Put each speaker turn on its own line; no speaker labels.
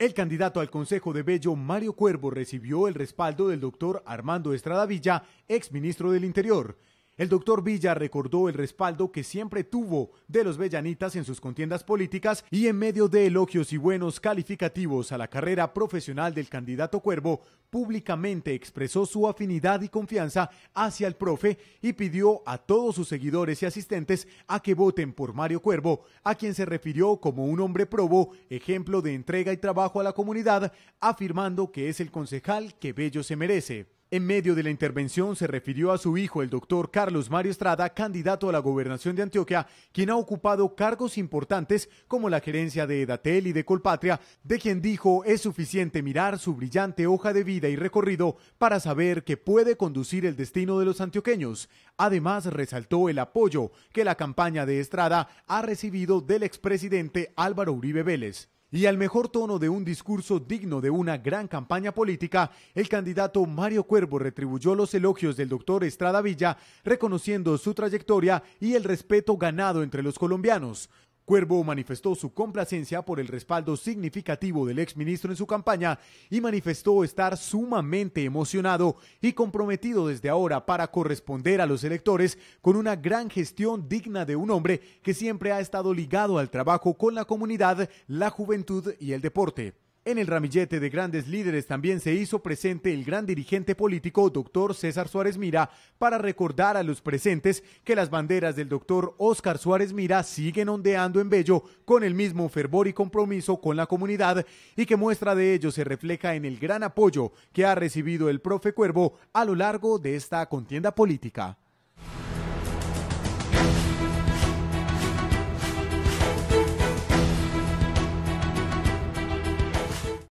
El candidato al Consejo de Bello, Mario Cuervo, recibió el respaldo del doctor Armando Estrada Villa, exministro del Interior. El doctor Villa recordó el respaldo que siempre tuvo de los Bellanitas en sus contiendas políticas y en medio de elogios y buenos calificativos a la carrera profesional del candidato Cuervo, públicamente expresó su afinidad y confianza hacia el profe y pidió a todos sus seguidores y asistentes a que voten por Mario Cuervo, a quien se refirió como un hombre probo, ejemplo de entrega y trabajo a la comunidad, afirmando que es el concejal que Bello se merece. En medio de la intervención se refirió a su hijo, el doctor Carlos Mario Estrada, candidato a la gobernación de Antioquia, quien ha ocupado cargos importantes como la gerencia de Edatel y de Colpatria, de quien dijo es suficiente mirar su brillante hoja de vida y recorrido para saber que puede conducir el destino de los antioqueños. Además, resaltó el apoyo que la campaña de Estrada ha recibido del expresidente Álvaro Uribe Vélez. Y al mejor tono de un discurso digno de una gran campaña política, el candidato Mario Cuervo retribuyó los elogios del doctor Estrada Villa, reconociendo su trayectoria y el respeto ganado entre los colombianos. Cuervo manifestó su complacencia por el respaldo significativo del exministro en su campaña y manifestó estar sumamente emocionado y comprometido desde ahora para corresponder a los electores con una gran gestión digna de un hombre que siempre ha estado ligado al trabajo con la comunidad, la juventud y el deporte. En el ramillete de grandes líderes también se hizo presente el gran dirigente político doctor César Suárez Mira para recordar a los presentes que las banderas del doctor Oscar Suárez Mira siguen ondeando en Bello con el mismo fervor y compromiso con la comunidad y que muestra de ello se refleja en el gran apoyo que ha recibido el profe Cuervo a lo largo de esta contienda política.